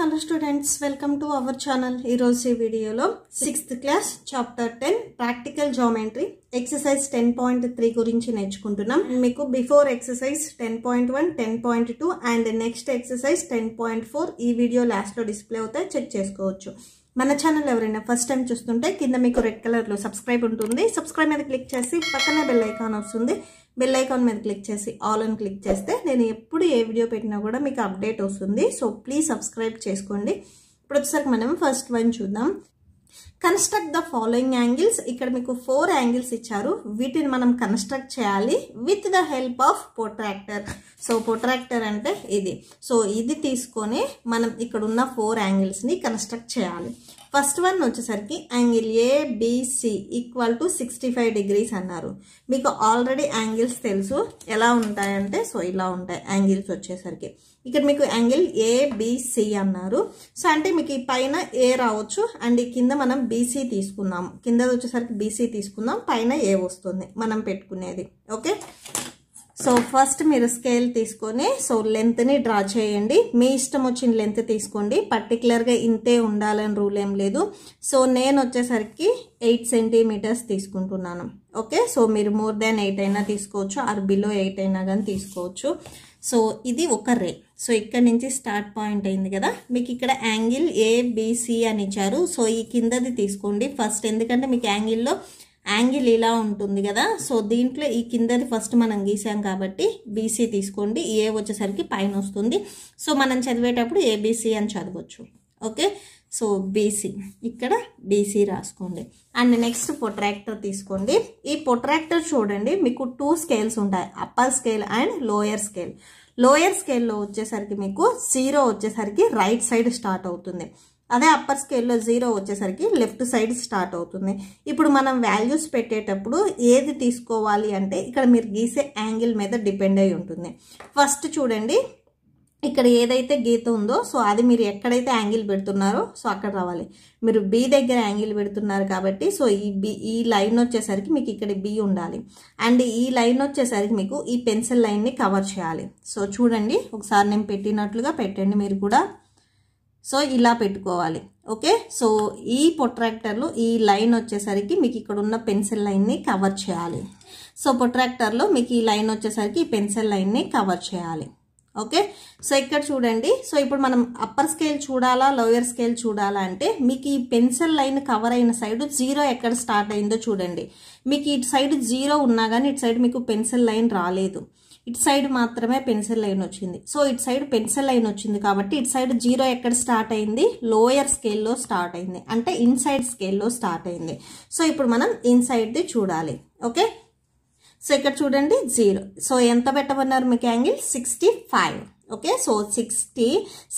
hello students welcome to our channel ఈరోజు ఈ వీడియోలో sixth class chapter ten practical geometry exercise ten point three గురించి నేర్చుకుంటున్నాం మీకు before exercise ten point one ten point two and next exercise ten point four ఈ video లాస్ట్లో display అవుతాయి check చేసుకోవచ్చు మన ఛానల్ ఎవరైనా ఫస్ట్ టైం చూస్తుంటే కింద మీకు రెడ్ కలర్లో సబ్స్క్రైబ్ ఉంటుంది సబ్స్క్రైబ్ మీద క్లిక్ చేసి పక్కనే బెల్ ఐకాన్ వస్తుంది బెల్ ఐకాన్ మీద క్లిక్ చేసి ఆల్ అని క్లిక్ చేస్తే నేను ఎప్పుడు ఏ వీడియో పెట్టినా కూడా మీకు అప్డేట్ వస్తుంది సో ప్లీజ్ సబ్స్క్రైబ్ చేసుకోండి ఇప్పుడు ఒకసారి మనం ఫస్ట్ వన్ చూద్దాం కన్స్ట్రక్ట్ ద ఫాలోయింగ్ యాంగిల్స్ ఇక్కడ మీకు ఫోర్ యాంగిల్స్ ఇచ్చారు వీటిని మనం కన్స్ట్రక్ట్ చేయాలి with the help of protractor so protractor అంటే ఇది సో ఇది తీసుకొని మనం ఇక్కడ ఉన్న ఫోర్ యాంగిల్స్ని కన్స్ట్రక్ట్ చేయాలి ఫస్ట్ వన్ వచ్చేసరికి angle ABC equal to sixty five degrees అన్నారు మీకు ఆల్రెడీ యాంగిల్స్ తెలుసు ఎలా ఉంటాయంటే సో ఇలా ఉంటాయి యాంగిల్స్ వచ్చేసరికి ఇక్కడ మీకు యాంగిల్ ఏబిసి అన్నారు సో అంటే మీకు ఈ పైన ఏ రావచ్చు అండ్ ఈ కింద మనం బీసీ తీసుకుందాం కింద వచ్చేసరికి బీసీ తీసుకుందాం పైన ఏ వస్తుంది మనం పెట్టుకునేది ఓకే సో ఫస్ట్ మీరు స్కేల్ తీసుకొని సో లెంత్ని డ్రా చేయండి మీ ఇష్టం వచ్చిన లెంత్ తీసుకోండి పర్టికులర్గా ఇంతే ఉండాలని రూల్ ఏం లేదు సో నేను వచ్చేసరికి ఎయిట్ సెంటీమీటర్స్ తీసుకుంటున్నాను ఓకే సో మీరు మోర్ దాన్ ఎయిట్ అయినా తీసుకోవచ్చు ఆర్ బిలో ఎయిట్ అయినా కానీ తీసుకోవచ్చు సో ఇది ఒక రే సో ఇక్కడ నుంచి స్టార్ట్ పాయింట్ అయింది కదా మీకు ఇక్కడ యాంగిల్ ఏబిసి అని ఇచ్చారు సో ఈ కిందది తీసుకోండి ఫస్ట్ ఎందుకంటే మీకు యాంగిల్లో యాంగిల్ ఇలా ఉంటుంది కదా సో దీంట్లో ఈ కిందది ఫస్ట్ మనం గీసాం కాబట్టి బీసీ తీసుకోండి ఏ వచ్చేసరికి పైన వస్తుంది సో మనం చదివేటప్పుడు ఏబీసీ అని చదవచ్చు ఓకే సో బీసీ ఇక్కడ బీసీ రాసుకోండి అండ్ నెక్స్ట్ పొట్రాక్టర్ తీసుకోండి ఈ పొట్రాక్టర్ చూడండి మీకు టూ స్కేల్స్ ఉంటాయి upper scale and lower scale lower స్కేల్లో వచ్చేసరికి మీకు జీరో వచ్చేసరికి రైట్ సైడ్ స్టార్ట్ అవుతుంది అదే అప్పర్ స్కేల్లో జీరో వచ్చేసరికి లెఫ్ట్ సైడ్ స్టార్ట్ అవుతుంది ఇప్పుడు మనం వాల్యూస్ పెట్టేటప్పుడు ఏది తీసుకోవాలి అంటే ఇక్కడ మీరు గీసే యాంగిల్ మీద డిపెండ్ అయి ఉంటుంది ఫస్ట్ చూడండి ఇక్కడ ఏదైతే గీత ఉందో సో అది మీరు ఎక్కడైతే యాంగిల్ పెడుతున్నారో సో అక్కడ రావాలి మీరు బి దగ్గర యాంగిల్ పెడుతున్నారు కాబట్టి సో ఈ బి ఈ లైన్ వచ్చేసరికి మీకు ఇక్కడ బి ఉండాలి అండ్ ఈ లైన్ వచ్చేసరికి మీకు ఈ పెన్సిల్ లైన్ని కవర్ చేయాలి సో చూడండి ఒకసారి నేను పెట్టినట్లుగా పెట్టండి మీరు కూడా సో ఇలా పెట్టుకోవాలి ఓకే సో ఈ పొట్రాక్టర్లో ఈ లైన్ వచ్చేసరికి మీకు ఇక్కడ ఉన్న పెన్సిల్ లైన్ని కవర్ చేయాలి సో పొట్రాక్టర్లో మీకు ఈ లైన్ వచ్చేసరికి ఈ పెన్సిల్ లైన్ని కవర్ చేయాలి ఓకే సో ఇక్కడ చూడండి సో ఇప్పుడు మనం అప్పర్ స్కేల్ చూడాలా లోయర్ స్కేల్ చూడాలా అంటే మీకు ఈ పెన్సిల్ లైన్ కవర్ అయిన సైడ్ జీరో ఎక్కడ స్టార్ట్ అయిందో చూడండి మీకు ఇటు సైడ్ జీరో ఉన్నా కానీ ఇటు సైడ్ మీకు పెన్సిల్ లైన్ రాలేదు ఇటు సైడ్ మాత్రమే పెన్సిల్ లైన్ వచ్చింది సో ఇటు సైడ్ పెన్సిల్ లైన్ వచ్చింది కాబట్టి ఇటు సైడ్ జీరో ఎక్కడ స్టార్ట్ అయింది లోయర్ స్కేల్లో స్టార్ట్ అయింది అంటే ఇన్సైడ్ స్కేల్లో స్టార్ట్ అయింది సో ఇప్పుడు మనం ఇన్సైడ్ది చూడాలి ఓకే సో ఇక్కడ చూడండి జీరో సో ఎంత పెట్టమన్నారు మీకు angle sixty five okay so sixty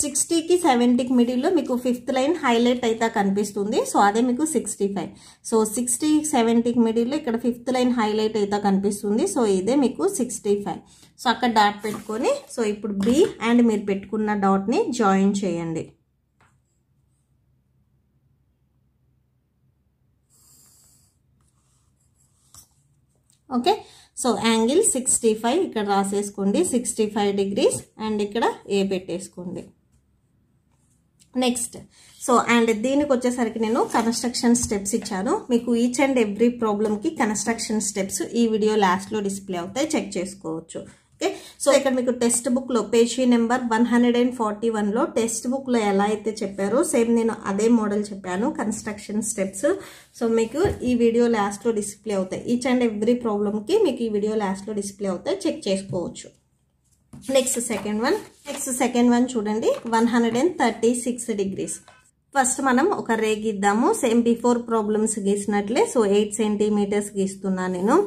సిక్స్టీకి సెవెంటీకి మిడిల్లో మీకు ఫిఫ్త్ లైన్ హైలైట్ అయితే కనిపిస్తుంది సో అదే మీకు సిక్స్టీ ఫైవ్ సో సిక్స్టీ సెవెంటీకి మిడిల్లో ఇక్కడ ఫిఫ్త్ లైన్ హైలైట్ అయితే కనిపిస్తుంది సో ఇదే మీకు సిక్స్టీ ఫైవ్ సో అక్కడ డాట్ పెట్టుకొని సో ఇప్పుడు బి అండ్ మీరు పెట్టుకున్న డాట్ని జాయిన్ చేయండి okay so angle sixty five ఇక్కడ రాసేసుకోండి సిక్స్టీ ఫైవ్ డిగ్రీస్ అండ్ ఇక్కడ ఏ పెట్టేసుకోండి నెక్స్ట్ సో అండ్ దీనికి వచ్చేసరికి నేను కన్స్ట్రక్షన్ స్టెప్స్ ఇచ్చాను మీకు ఈచ్ అండ్ ఎవ్రీ ప్రాబ్లమ్కి కన్స్ట్రక్షన్ స్టెప్స్ ఈ వీడియో లాస్ట్లో డిస్ప్లే అవుతాయి చెక్ చేసుకోవచ్చు ఓకే సో ఇక్కడ మీకు టెక్స్ట్ బుక్లో page number one hundred and forty వన్లో టెక్స్ట్ బుక్లో ఎలా అయితే చెప్పారో సేమ్ నేను అదే మోడల్ చెప్పాను కన్స్ట్రక్షన్ స్టెప్స్ సో మీకు ఈ వీడియో లాస్ట్లో డిస్ప్లే అవుతాయి ఈచ్ అండ్ ఎవ్రీ ప్రాబ్లమ్కి మీకు ఈ వీడియో లాస్ట్లో డిస్ప్లే అవుతాయి చెక్ చేసుకోవచ్చు next second one next second one చూడండి one hundred and thirty six degrees first మనం ఒక రేగిద్దాము సేమ్ బిఫోర్ ప్రాబ్లమ్స్ గీసినట్లే సో ఎయిట్ సెంటీమీటర్స్ గీస్తున్నాను నేను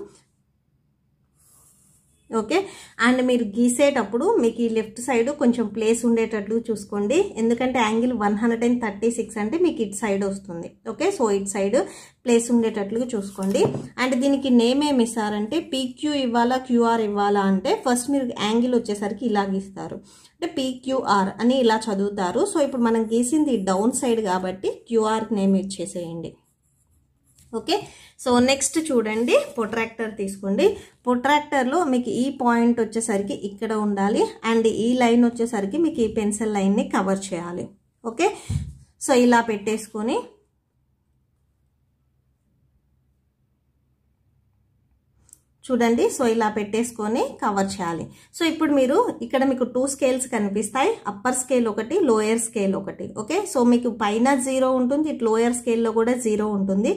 ఓకే అండ్ మీరు గీసేటప్పుడు మీకు ఈ లెఫ్ట్ సైడ్ కొంచెం ప్లేస్ ఉండేటట్లు చూసుకోండి ఎందుకంటే angle one hundred and thirty six అంటే మీకు ఇటు సైడ్ వస్తుంది ఓకే సో ఇటు సైడ్ ప్లేస్ ఉండేటట్లుగా చూసుకోండి అండ్ దీనికి నేమ్ ఏమి ఇస్తారంటే పీక్యూ ఇవ్వాలా క్యూఆర్ ఇవ్వాలా అంటే ఫస్ట్ మీరు యాంగిల్ వచ్చేసరికి ఇలా గీస్తారు అంటే పీక్యూఆర్ అని ఇలా చదువుతారు సో ఇప్పుడు మనం గీసింది డౌన్ సైడ్ కాబట్టి క్యూఆర్ నేమ్ ఇచ్చేసేయండి ఓకే సో నెక్స్ట్ చూడండి పొట్రాక్టర్ తీసుకోండి పొట్రాక్టర్లో మీకు ఈ పాయింట్ వచ్చేసరికి ఇక్కడ ఉండాలి అండ్ ఈ లైన్ వచ్చేసరికి మీకు ఈ పెన్సిల్ లైన్ని కవర్ చేయాలి ఓకే సో ఇలా పెట్టేసుకొని చూడండి సో ఇలా పెట్టేసుకొని కవర్ చేయాలి సో ఇప్పుడు మీరు ఇక్కడ మీకు టూ స్కేల్స్ కనిపిస్తాయి అప్పర్ స్కేల్ ఒకటి లోయర్ స్కేల్ ఒకటి ఓకే సో మీకు పైన జీరో ఉంటుంది లోయర్ స్కేల్లో కూడా జీరో ఉంటుంది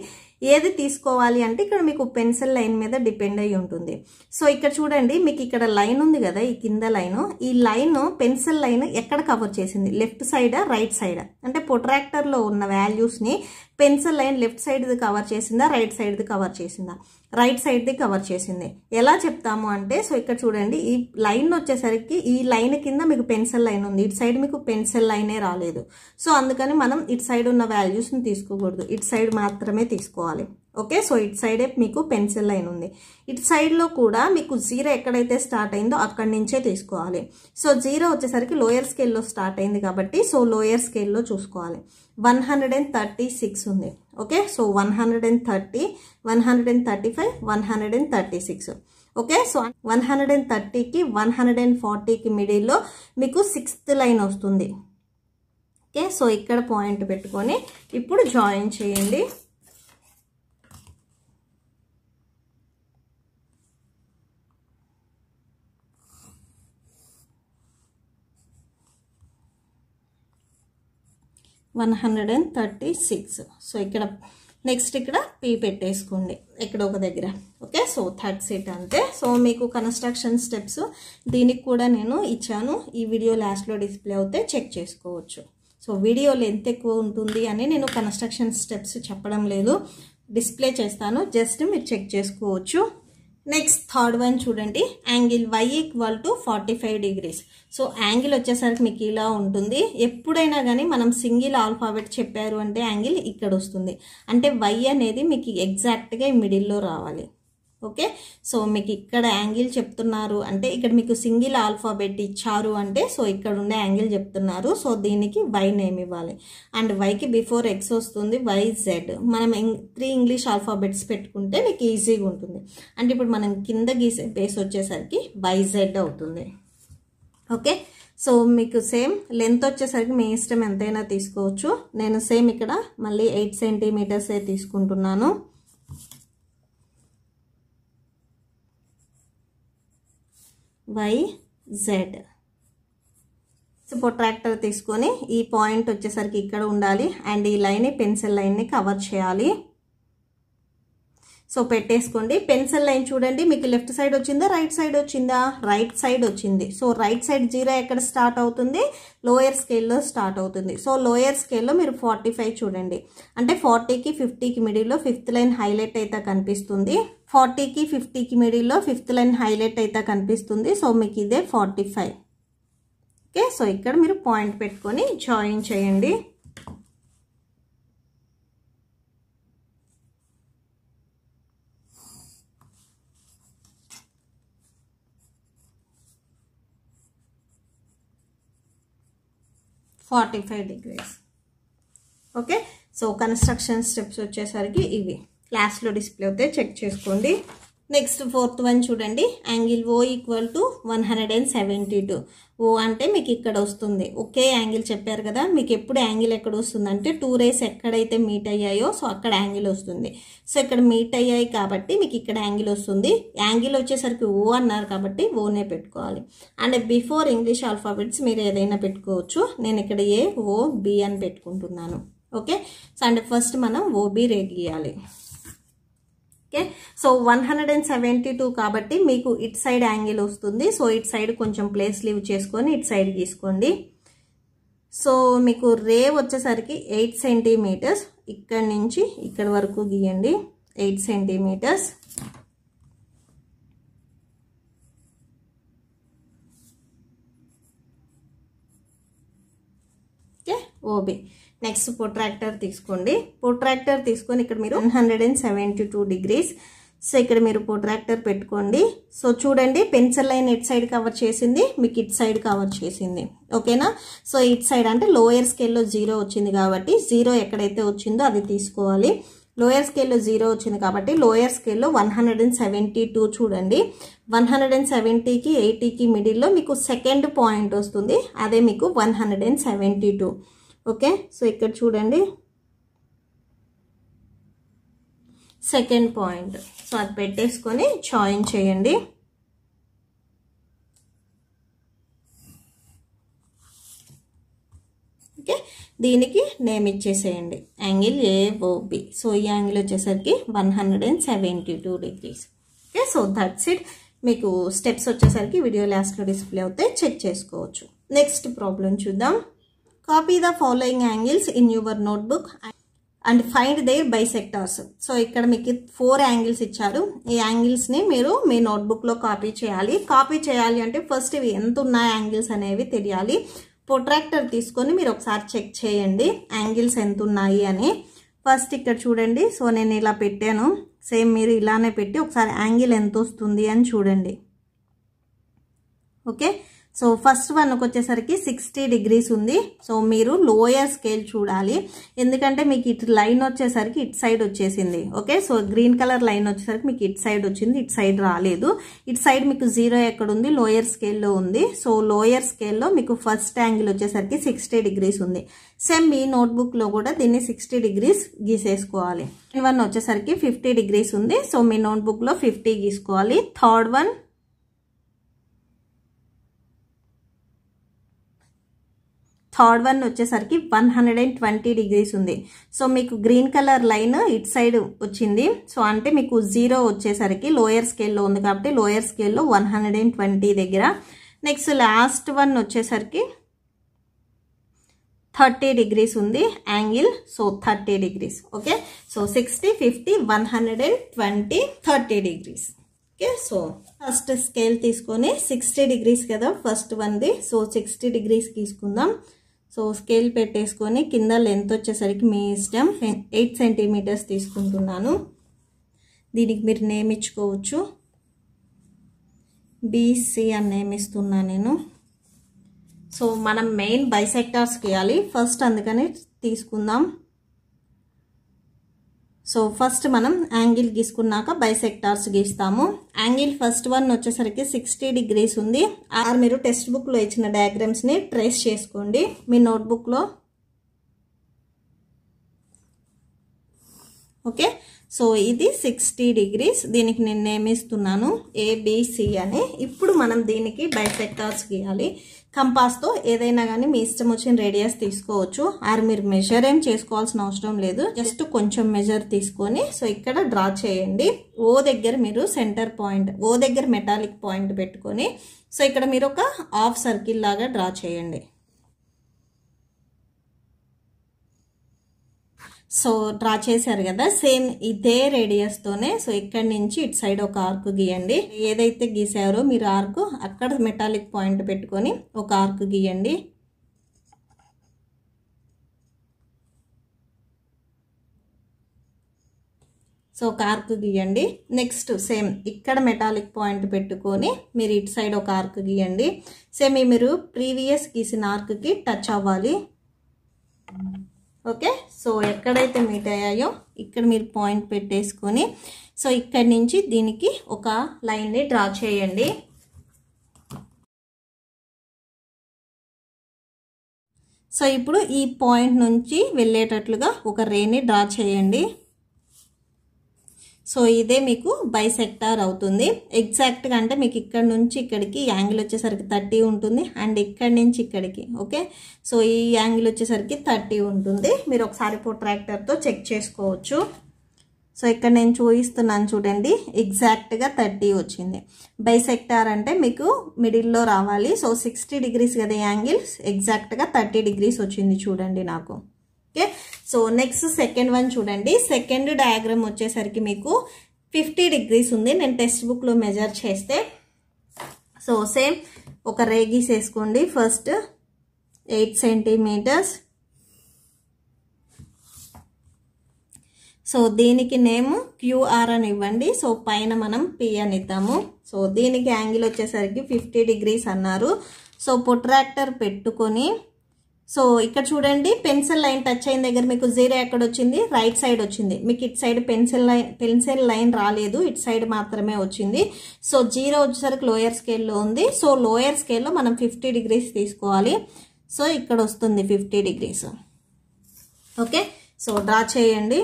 ఏది తీసుకోవాలి అంటే ఇక్కడ మీకు పెన్సిల్ లైన్ మీద డిపెండ్ అయి ఉంటుంది సో ఇక్కడ చూడండి మీకు ఇక్కడ లైన్ ఉంది కదా ఈ కింద లైన్ ఈ లైన్ పెన్సిల్ లైన్ ఎక్కడ కవర్ చేసింది లెఫ్ట్ సైడ్ రైట్ సైడ్ అంటే ప్రొట్రాక్టర్లో ఉన్న వాల్యూస్ని పెన్సిల్ లైన్ లెఫ్ట్ సైడ్ది కవర్ చేసిందా రైట్ సైడ్ది కవర్ చేసిందా రైట్ సైడ్ది కవర్ చేసింది ఎలా చెప్తాము అంటే సో ఇక్కడ చూడండి ఈ లైన్ వచ్చేసరికి ఈ లైన్ కింద మీకు పెన్సిల్ లైన్ ఉంది ఇటు సైడ్ మీకు పెన్సిల్ లైనే రాలేదు సో అందుకని మనం ఇటు సైడ్ ఉన్న వాల్యూస్ని తీసుకోకూడదు ఇటు సైడ్ మాత్రమే తీసుకోవాలి ఓకే సో ఇటు సైడే మీకు పెన్సిల్ లైన్ ఉంది ఇటు సైడ్లో కూడా మీకు జీరో ఎక్కడైతే స్టార్ట్ అయిందో అక్కడి నుంచే తీసుకోవాలి సో జీరో వచ్చేసరికి లోయర్ స్కేల్లో స్టార్ట్ అయింది కాబట్టి సో లోయర్ స్కేల్లో చూసుకోవాలి one hundred and thirty six ఉంది okay so one hundred and thirty one hundred and thirty five one hundred and thirty six okay so one hundred and థర్టీకి one hundred and ఫార్టీకి మిడిల్లో మీకు sixth line వస్తుంది okay so ఇక్కడ point పెట్టుకొని ఇప్పుడు join చేయండి one hundred and thirty six so ఇక్కడ నెక్స్ట్ ఇక్కడ పీ పెట్టేసుకోండి ఇక్కడ ఒక దగ్గర ఓకే సో థర్డ్ సీట్ అంతే సో మీకు కన్స్ట్రక్షన్ స్టెప్స్ దీనికి కూడా నేను ఇచ్చాను ఈ వీడియో లాస్ట్లో డిస్ప్లే అవుతే చెక్ చేసుకోవచ్చు సో వీడియో లెంత్ ఎక్కువ ఉంటుంది అని నేను కన్స్ట్రక్షన్ స్టెప్స్ చెప్పడం లేదు డిస్ప్లే చేస్తాను జస్ట్ మీరు చెక్ చేసుకోవచ్చు నెక్స్ట్ థర్డ్ వన్ చూడండి angle Y equal to forty five degrees so angle వచ్చేసరికి మీకు ఇలా ఉంటుంది ఎప్పుడైనా కానీ మనం సింగిల్ ఆల్ఫాబెట్ చెప్పారు అంటే యాంగిల్ ఇక్కడ వస్తుంది అంటే వై అనేది మీకు ఎగ్జాక్ట్గా మిడిల్లో రావాలి ఓకే సో మీకు ఇక్కడ యాంగిల్ చెప్తున్నారు అంటే ఇక్కడ మీకు సింగిల్ ఆల్ఫాబెట్ ఇచ్చారు అంటే సో ఇక్కడ ఉండే యాంగిల్ చెప్తున్నారు సో దీనికి వై నేమ్ ఇవ్వాలి అండ్ వైకి బిఫోర్ ఎక్స్ వస్తుంది వై జెడ్ మనం త్రీ ఇంగ్లీష్ ఆల్ఫాబెట్స్ పెట్టుకుంటే మీకు ఈజీగా ఉంటుంది అంటే ఇప్పుడు మనం కింద గీసే బేస్ వచ్చేసరికి వై జెడ్ అవుతుంది ఓకే సో మీకు సేమ్ లెంత్ వచ్చేసరికి మీ ఇష్టం ఎంతైనా తీసుకోవచ్చు నేను సేమ్ ఇక్కడ మళ్ళీ ఎయిట్ సెంటీమీటర్సే తీసుకుంటున్నాను వై జెడ్ సో ట్రాక్టర్ తీసుకొని ఈ పాయింట్ వచ్చేసరికి ఇక్కడ ఉండాలి అండ్ ఈ లైన్ని పెన్సిల్ లైన్ని కవర్ చేయాలి సో పెట్టేసుకోండి పెన్సిల్ లైన్ చూడండి మీకు లెఫ్ట్ సైడ్ వచ్చిందా రైట్ సైడ్ వచ్చిందా రైట్ సైడ్ వచ్చింది సో రైట్ సైడ్ జీరో ఎక్కడ స్టార్ట్ అవుతుంది లోయర్ స్కేల్లో స్టార్ట్ అవుతుంది సో లోయర్ స్కేల్లో మీరు ఫార్టీ చూడండి అంటే ఫార్టీకి ఫిఫ్టీకి మిడిల్లో ఫిఫ్త్ లైన్ హైలైట్ అయితే కనిపిస్తుంది ఫార్టీకి ఫిఫ్టీకి మిడిల్లో ఫిఫ్త్ లైన్ హైలైట్ అయితే కనిపిస్తుంది సో మీకు ఇదే ఫార్టీ ఓకే సో ఇక్కడ మీరు పాయింట్ పెట్టుకొని జాయిన్ చేయండి forty five degrees okay so construction steps వచ్చేసరికి ఇవి క్లాస్లో డిస్ప్లే అవుతాయి చెక్ చేసుకోండి నెక్స్ట్ ఫోర్త్ వన్ చూడండి angle O equal to one hundred and seventy two O అంటే మీకు ఇక్కడ వస్తుంది ఒకే యాంగిల్ చెప్పారు కదా మీకు ఎప్పుడు యాంగిల్ ఎక్కడ వస్తుంది అంటే టూ రేస్ ఎక్కడైతే మీట్ అయ్యాయో సో అక్కడ యాంగిల్ వస్తుంది సో ఇక్కడ మీట్ అయ్యాయి కాబట్టి మీకు ఇక్కడ యాంగిల్ వస్తుంది యాంగిల్ వచ్చేసరికి ఓ అన్నారు కాబట్టి ఓనే పెట్టుకోవాలి అండ్ బిఫోర్ ఇంగ్లీష్ ఆల్ఫాబెట్స్ మీరు ఏదైనా పెట్టుకోవచ్చు నేను ఇక్కడ ఏ ఓ బి అని పెట్టుకుంటున్నాను ఓకే సో అండ్ ఫస్ట్ మనం ఓబి రేగియాలి okay so one hundred and seventy two కాబట్టి మీకు ఇట్ సైడ్ యాంగిల్ వస్తుంది సో ఇట్ సైడ్ కొంచెం ప్లేస్ లీవ్ చేసుకొని ఇట్ సైడ్ తీసుకోండి సో మీకు రే వచ్చేసరికి ఎయిట్ సెంటీమీటర్స్ ఇక్కడి నుంచి ఇక్కడ వరకు గీయండి eight centimetres OB next protractor తీసుకోండి పొట్రాక్టర్ తీసుకొని ఇక్కడ మీరు one hundred and seventy two degrees so ఇక్కడ మీరు పొట్రాక్టర్ పెట్టుకోండి సో చూడండి పెన్సిల్ లైన్ ఇట్ సైడ్ కవర్ చేసింది మీకు ఇట్ సైడ్ కవర్ చేసింది ఓకేనా సో ఇట్ సైడ్ అంటే లోయర్ స్కేల్లో జీరో వచ్చింది కాబట్టి జీరో ఎక్కడైతే వచ్చిందో అది తీసుకోవాలి లోయర్ స్కేల్లో జీరో వచ్చింది కాబట్టి లోయర్ స్కేల్లో one hundred and seventy two చూడండి వన్ హండ్రెడ్ అండ్ సెవెంటీకి ఎయిటీకి మిడిల్లో మీకు సెకండ్ పాయింట్ వస్తుంది అదే మీకు one hundred and seventy two okay so ఇక్కడ చూడండి సెకండ్ పాయింట్ సో అది పెట్టేసుకొని జాయిన్ చేయండి ఓకే దీనికి నేమ్ ఇచ్చేసేయండి యాంగిల్ ఏఓబి సో ఈ యాంగిల్ వచ్చేసరికి one hundred and seventy two degrees okay so that's it మీకు స్టెప్స్ వచ్చేసరికి వీడియో లాస్ట్లో డిస్ప్లే అవుతాయి చెక్ చేసుకోవచ్చు నెక్స్ట్ ప్రాబ్లం చూద్దాం copy the following angles in your notebook and find their bisectors so ఇక్కడ మీకు ఫోర్ యాంగిల్స్ ఇచ్చారు ఈ యాంగిల్స్ని మీరు మీ నోట్బుక్లో కాపీ చేయాలి కాపీ చేయాలి అంటే ఫస్ట్ ఇవి ఎంత ఉన్నాయి యాంగిల్స్ అనేవి తెలియాలి ప్రొట్రాక్టర్ తీసుకొని మీరు ఒకసారి చెక్ చేయండి యాంగిల్స్ ఎంత ఉన్నాయి అని ఫస్ట్ ఇక్కడ చూడండి సో నేను ఇలా పెట్టాను సేమ్ మీరు ఇలానే పెట్టి ఒకసారి యాంగిల్ ఎంత వస్తుంది అని చూడండి ఓకే సో ఫస్ట్ వన్కి వచ్చేసరికి సిక్స్టీ డిగ్రీస్ ఉంది సో మీరు లోయర్ స్కేల్ చూడాలి ఎందుకంటే మీకు ఇటు లైన్ వచ్చేసరికి ఇటు సైడ్ వచ్చేసింది okay so green colour line వచ్చేసరికి మీకు ఇటు సైడ్ వచ్చింది ఇటు సైడ్ రాలేదు ఇటు సైడ్ మీకు జీరో ఎక్కడ ఉంది లోయర్ స్కేల్లో ఉంది సో లోయర్ స్కేల్లో మీకు ఫస్ట్ యాంగిల్ వచ్చేసరికి సిక్స్టీ డిగ్రీస్ ఉంది సేమ్ మీ నోట్బుక్లో కూడా దీన్ని సిక్స్టీ డిగ్రీస్ గీసేసుకోవాలి వన్ వచ్చేసరికి ఫిఫ్టీ డిగ్రీస్ ఉంది సో మీ నోట్బుక్లో ఫిఫ్టీ గీసుకోవాలి థర్డ్ వన్ థర్డ్ వన్ వచ్చేసరికి one hundred and twenty degrees ఉంది సో మీకు గ్రీన్ కలర్ లైన్ ఇట్ సైడ్ వచ్చింది సో అంటే మీకు జీరో వచ్చేసరికి లోయర్ స్కేల్లో ఉంది కాబట్టి లోయర్ స్కేల్లో వన్ హండ్రెడ్ అండ్ ట్వంటీ దగ్గర నెక్స్ట్ లాస్ట్ వన్ వచ్చేసరికి థర్టీ డిగ్రీస్ ఉంది angle so thirty degrees okay so sixty fifty one hundred and twenty thirty degrees okay so first scale తీసుకొని సిక్స్టీ డిగ్రీస్ కదా first వన్ది so sixty degrees తీసుకుందాం so scale పెట్టేసుకొని కింద length వచ్చేసరికి మీ ఇష్టం ఎయిట్ సెంటీమీటర్స్ తీసుకుంటున్నాను దీనికి మీరు నేమ్ ఇచ్చుకోవచ్చు బీసీ అని నేమ్ ఇస్తున్నా నేను సో మనం మెయిన్ బైసెక్టర్స్ గీయాలి ఫస్ట్ అందుకని తీసుకుందాం సో ఫస్ట్ మనం యాంగిల్ గీసుకున్నాక బైసెక్టార్స్ గీస్తాము యాంగిల్ ఫస్ట్ వన్ వచ్చేసరికి సిక్స్టీ డిగ్రీస్ ఉంది ఆర్ మీరు టెక్స్ట్ బుక్లో ఇచ్చిన డయాగ్రామ్స్ని ట్రేస్ చేసుకోండి మీ నోట్బుక్లో ఓకే సో ఇది సిక్స్టీ డిగ్రీస్ దీనికి నేను నేమిస్తున్నాను ఏబిసి అని ఇప్పుడు మనం దీనికి బైసెక్టర్స్ గీయాలి కంపాస్తో ఏదైనా కానీ మీ ఇష్టం వచ్చిన రేడియస్ తీసుకోవచ్చు ఆర్ మీరు మెజర్ ఏం చేసుకోవాల్సిన అవసరం లేదు జస్ట్ కొంచెం మెజర్ తీసుకొని సో ఇక్కడ డ్రా చేయండి ఓ దగ్గర మీరు సెంటర్ పాయింట్ ఓ దగ్గర మెటాలిక్ పాయింట్ పెట్టుకొని సో ఇక్కడ మీరు ఒక హాఫ్ సర్కిల్ లాగా డ్రా చేయండి సో డ్రా చేశారు కదా సేమ్ ఇదే రేడియస్తోనే సో ఇక్కడ నుంచి ఇటు సైడ్ ఒక ఆర్క్ గీయండి ఏదైతే గీసారో మీరు ఆర్క్ అక్కడ మెటాలిక్ పాయింట్ పెట్టుకొని ఒక ఆర్క్ గీయండి సో ఒక ఆర్క్ గీయండి నెక్స్ట్ సేమ్ ఇక్కడ మెటాలిక్ పాయింట్ పెట్టుకొని మీరు ఇటు సైడ్ ఒక ఆర్క్ గీయండి సేమ్ మీరు ప్రీవియస్ గీసిన ఆర్క్కి టచ్ అవ్వాలి ఓకే సో ఎక్కడైతే మీట్ అయ్యాయో ఇక్కడ మీరు పాయింట్ పెట్టేసుకొని సో ఇక్కడి నుంచి దీనికి ఒక లైన్ని డ్రా చేయండి సో ఇప్పుడు ఈ పాయింట్ నుంచి వెళ్ళేటట్లుగా ఒక రేని డ్రా చేయండి సో ఇదే మీకు బైసెక్టార్ అవుతుంది ఎగ్జాక్ట్గా అంటే మీకు ఇక్కడ నుంచి ఇక్కడికి యాంగిల్ వచ్చేసరికి థర్టీ ఉంటుంది అండ్ ఇక్కడ నుంచి ఇక్కడికి ఓకే సో ఈ యాంగిల్ వచ్చేసరికి థర్టీ ఉంటుంది మీరు ఒకసారి ప్రొట్రాక్టర్తో చెక్ చేసుకోవచ్చు సో ఇక్కడ నేను చూపిస్తున్నాను చూడండి ఎగ్జాక్ట్గా థర్టీ వచ్చింది బైసెక్టార్ అంటే మీకు మిడిల్లో రావాలి సో సిక్స్టీ డిగ్రీస్ కదా యాంగిల్స్ ఎగ్జాక్ట్గా థర్టీ డిగ్రీస్ వచ్చింది చూడండి నాకు okay so next second one చూడండి సెకండ్ డయాగ్రామ్ వచ్చేసరికి మీకు ఫిఫ్టీ డిగ్రీస్ ఉంది నేను టెక్స్ట్ బుక్లో మెజర్ చేస్తే సో సేమ్ ఒక రేగీస్ వేసుకోండి ఫస్ట్ ఎయిట్ సెంటీమీటర్స్ సో దీనికి నేమ్ క్యూఆర్ అని ఇవ్వండి సో పైన మనం పి అని ఇద్దాము సో దీనికి యాంగిల్ వచ్చేసరికి ఫిఫ్టీ డిగ్రీస్ అన్నారు సో పొట్రాక్టర్ పెట్టుకొని సో ఇక్కడ చూడండి పెన్సిల్ లైన్ టచ్ అయిన దగ్గర మీకు జీరో ఎక్కడ వచ్చింది రైట్ సైడ్ వచ్చింది మీకు ఇటు side pencil line pencil line రాలేదు ఇటు సైడ్ మాత్రమే వచ్చింది సో జీరో వచ్చేసరికి లోయర్ స్కేల్లో ఉంది సో లోయర్ స్కేల్లో మనం ఫిఫ్టీ డిగ్రీస్ తీసుకోవాలి సో ఇక్కడ వస్తుంది fifty degrees okay so draw చేయండి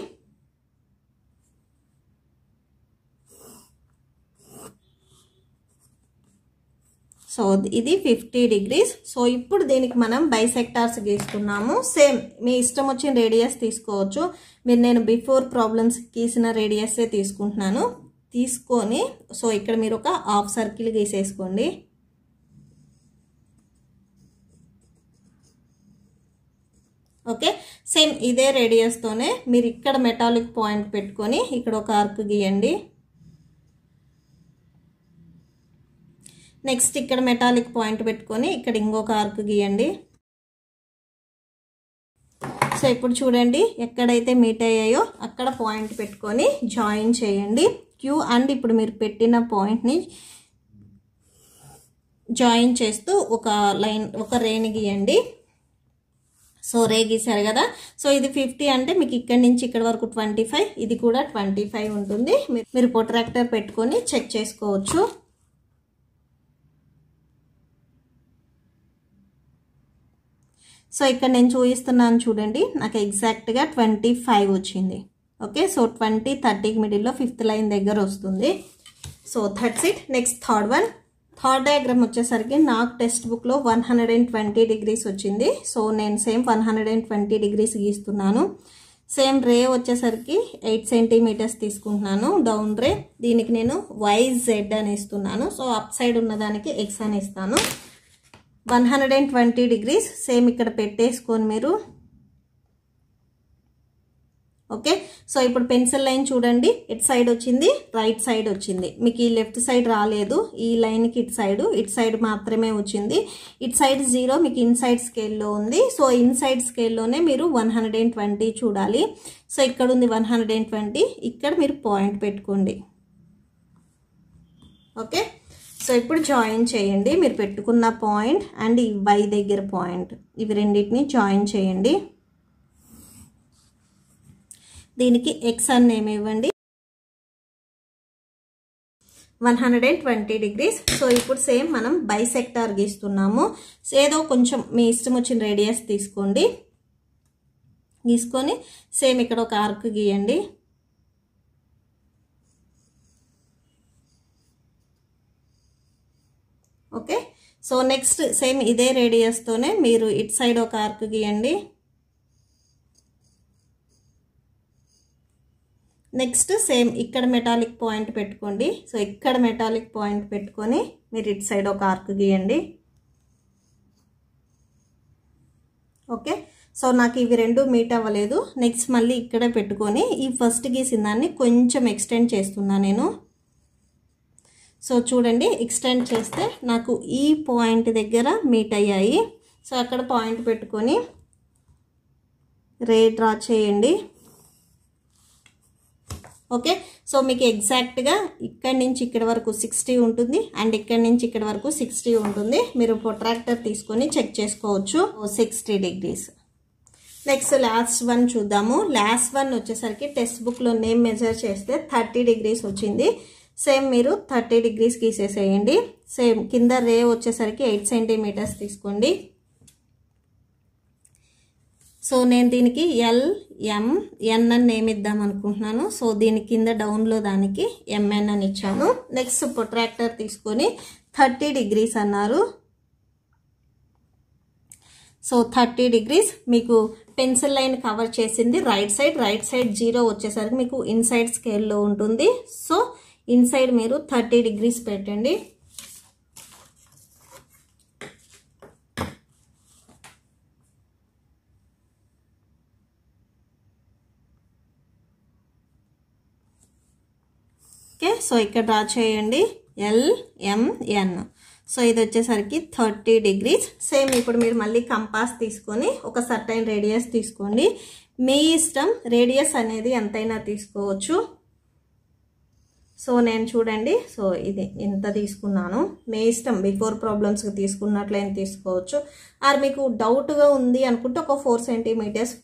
సో ఇది ఫిఫ్టీ డిగ్రీస్ సో ఇప్పుడు దీనికి మనం బైసెక్టార్స్ గీసుకున్నాము సేమ్ మీ ఇష్టం వచ్చిన రేడియస్ తీసుకోవచ్చు మీరు నేను బిఫోర్ ప్రాబ్లమ్స్ గీసిన రేడియస్సే తీసుకుంటున్నాను తీసుకొని సో ఇక్కడ మీరు ఒక హాఫ్ సర్కిల్ గీసేసుకోండి ఓకే సేమ్ ఇదే రేడియస్తోనే మీరు ఇక్కడ మెటాలిక్ పాయింట్ పెట్టుకొని ఇక్కడ ఒక ఆర్క్ గీయండి నెక్స్ట్ ఇక్కడ మెటాలిక్ పాయింట్ పెట్టుకొని ఇక్కడ ఇంకొక ఆర్క్ గీయండి సో ఇప్పుడు చూడండి ఎక్కడైతే మీట్ అయ్యాయో అక్కడ పాయింట్ పెట్టుకొని జాయిన్ చేయండి క్యూ అండ్ ఇప్పుడు మీరు పెట్టిన పాయింట్ని జాయిన్ చేస్తూ ఒక లైన్ ఒక రేని గీయండి సో రే గీశారు కదా సో ఇది ఫిఫ్టీ అంటే మీకు ఇక్కడ నుంచి ఇక్కడ వరకు ట్వంటీ ఇది కూడా ట్వంటీ ఉంటుంది మీరు పొట్రాక్టర్ పెట్టుకొని చెక్ చేసుకోవచ్చు సో ఇక్కడ నేను చూపిస్తున్నాను చూడండి నాకు ఎగ్జాక్ట్గా ట్వంటీ ఫైవ్ వచ్చింది ఓకే సో ట్వంటీ థర్టీకి మిడిల్లో ఫిఫ్త్ లైన్ దగ్గర వస్తుంది సో థర్డ్ ఇట్ next third one third diagram వచ్చేసరికి నాకు టెక్స్ట్ బుక్లో one hundred and twenty degrees వచ్చింది సో నేను same one hundred and twenty degrees గీస్తున్నాను సేమ్ రే వచ్చేసరికి ఎయిట్ సెంటీమీటర్స్ తీసుకుంటున్నాను డౌన్ రే దీనికి నేను వైజ్ జెడ్ అని ఇస్తున్నాను సో అప్ సైడ్ ఉన్నదానికి ఎక్స్ అని ఇస్తాను one hundred and twenty degrees same ఇక్కడ పెట్టేసుకొని మీరు ఓకే సో ఇప్పుడు పెన్సిల్ లైన్ చూడండి ఇటు సైడ్ వచ్చింది రైట్ సైడ్ వచ్చింది మీకు ఈ లెఫ్ట్ సైడ్ రాలేదు ఈ లైన్కి ఇటు సైడ్ ఇటు సైడ్ మాత్రమే వచ్చింది ఇటు సైడ్ జీరో మీకు ఇన్సైడ్ స్కేల్లో ఉంది సో ఇన్సైడ్ స్కేల్లోనే మీరు వన్ చూడాలి సో ఇక్కడ ఉంది వన్ ఇక్కడ మీరు పాయింట్ పెట్టుకోండి ఓకే సో ఇప్పుడు జాయిన్ చేయండి మీరు పెట్టుకున్న పాయింట్ అండ్ ఈ వై దగ్గర పాయింట్ ఇవి రెండింటినీ జాయిన్ చేయండి దీనికి ఎక్స్ అని నేమ్ ఇవ్వండి one hundred and twenty degrees so ఇప్పుడు సేమ్ మనం బై సెక్టార్ గీస్తున్నాము ఏదో కొంచెం మీ ఇష్టం వచ్చిన రేడియస్ తీసుకోండి గీసుకొని సేమ్ ఇక్కడ ఒక ఆర్క్ గీయండి ఓకే సో నెక్స్ట్ సేమ్ ఇదే రేడియస్తోనే మీరు ఇట్ సైడ్ ఒక ఆర్క్ గీయండి నెక్స్ట్ సేమ్ ఇక్కడ మెటాలిక్ పాయింట్ పెట్టుకోండి సో ఇక్కడ మెటాలిక్ పాయింట్ పెట్టుకొని మీరు ఇట్ సైడ్ ఒక ఆర్క్ గీయండి ఓకే సో నాకు ఇవి రెండు మీట్ అవ్వలేదు నెక్స్ట్ మళ్ళీ ఇక్కడే పెట్టుకొని ఈ ఫస్ట్ గీసిన దాన్ని కొంచెం ఎక్స్టెండ్ చేస్తున్నా నేను సో చూడండి ఎక్స్టెండ్ చేస్తే నాకు ఈ పాయింట్ దగ్గర మీట్ అయ్యాయి సో అక్కడ పాయింట్ పెట్టుకొని రే డ్రా చేయండి ఓకే సో మీకు ఎగ్జాక్ట్గా ఇక్కడి నుంచి ఇక్కడ వరకు సిక్స్టీ ఉంటుంది అండ్ ఇక్కడి నుంచి ఇక్కడ వరకు సిక్స్టీ ఉంటుంది మీరు ప్రొట్రాక్టర్ తీసుకొని చెక్ చేసుకోవచ్చు sixty degrees next last one చూద్దాము లాస్ట్ వన్ వచ్చేసరికి టెక్స్ట్ బుక్లో నేమ్ మెజర్ చేస్తే థర్టీ డిగ్రీస్ వచ్చింది సేమ్ మీరు థర్టీ డిగ్రీస్ గీసేసేయండి సేమ్ కింద రే వచ్చేసరికి ఎయిట్ సెంటీమీటర్స్ తీసుకోండి సో నేను దీనికి ఎల్ ఎం ఎన్ అని నేమ్ ఇద్దాం అనుకుంటున్నాను సో దీని కింద డౌన్లో దానికి ఎంఎన్ అని ఇచ్చాను నెక్స్ట్ ప్రొట్రాక్టర్ తీసుకొని థర్టీ డిగ్రీస్ అన్నారు సో థర్టీ డిగ్రీస్ మీకు పెన్సిల్ లైన్ కవర్ చేసింది right side right side zero వచ్చేసరికి మీకు ఇన్సైడ్ స్కేల్లో ఉంటుంది సో ఇన్సైడ్ మీరు థర్టీ డిగ్రీస్ పెట్టండి ఓకే సో ఇక్కడ డ్రా చేయండి ఎల్ఎంఎన్ సో ఇది వచ్చేసరికి థర్టీ డిగ్రీస్ సేమ్ ఇప్పుడు మీరు మళ్ళీ కంపాస్ తీసుకొని ఒక సర్టైన్ రేడియస్ తీసుకోండి మీ ఇష్టం రేడియస్ అనేది ఎంతైనా తీసుకోవచ్చు సో నేను చూడండి సో ఇది ఎంత తీసుకున్నాను మీ ఇష్టం బిఫోర్ ప్రాబ్లమ్స్కి తీసుకున్నట్లయినా తీసుకోవచ్చు ఆర్ మీకు డౌట్గా ఉంది అనుకుంటే ఒక four centimetres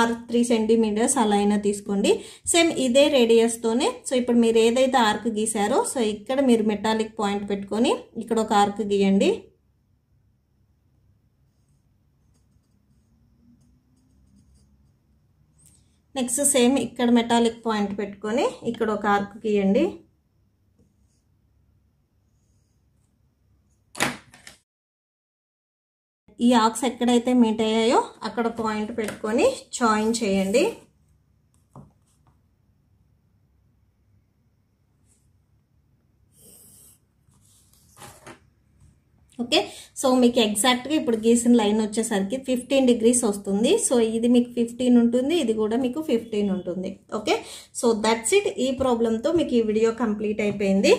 or three centimetres అలా అయినా తీసుకోండి సేమ్ ఇదే రేడియస్తోనే సో ఇప్పుడు మీరు ఏదైతే ఆర్క్ గీసారో సో ఇక్కడ మీరు మెటాలిక్ పాయింట్ పెట్టుకొని ఇక్కడ ఒక ఆర్క్ గీయండి నెక్స్ట్ సేమ్ ఇక్కడ మెటాలిక్ పాయింట్ పెట్టుకొని ఇక్కడ ఒక ఆర్క్ గీయండి ఈ ఆక్స్ ఎక్కడైతే మీట్ అయ్యాయో అక్కడ పాయింట్ పెట్టుకొని జాయిన్ చేయండి ఓకే సో మీకు ఎగ్జాక్ట్గా ఇప్పుడు గీసిన లైన్ వచ్చేసరికి ఫిఫ్టీన్ డిగ్రీస్ వస్తుంది సో ఇది మీకు ఫిఫ్టీన్ ఉంటుంది ఇది కూడా మీకు ఫిఫ్టీన్ ఉంటుంది ఓకే సో దట్స్ ఇట్ ఈ ప్రాబ్లంతో మీకు ఈ వీడియో కంప్లీట్ అయిపోయింది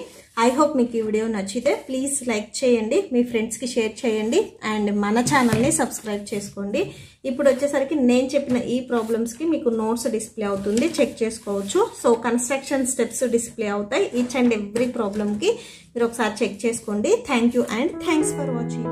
ఐ హోప్ మీకు ఈ వీడియో నచ్చితే ప్లీజ్ లైక్ చేయండి మీ ఫ్రెండ్స్కి షేర్ చేయండి అండ్ మన ఛానల్ని సబ్స్క్రైబ్ చేసుకోండి ఇప్పుడు వచ్చేసరికి నేను చెప్పిన ఈ ప్రాబ్లమ్స్కి మీకు నోట్స్ డిస్ప్లే అవుతుంది చెక్ చేసుకోవచ్చు సో కన్స్ట్రక్షన్ స్టెప్స్ డిస్ప్లే అవుతాయి ఈచ్ అండ్ ఎవ్రీ ప్రాబ్లమ్కి మీరు ఒకసారి చెక్ చేసుకోండి thank you and thanks for watching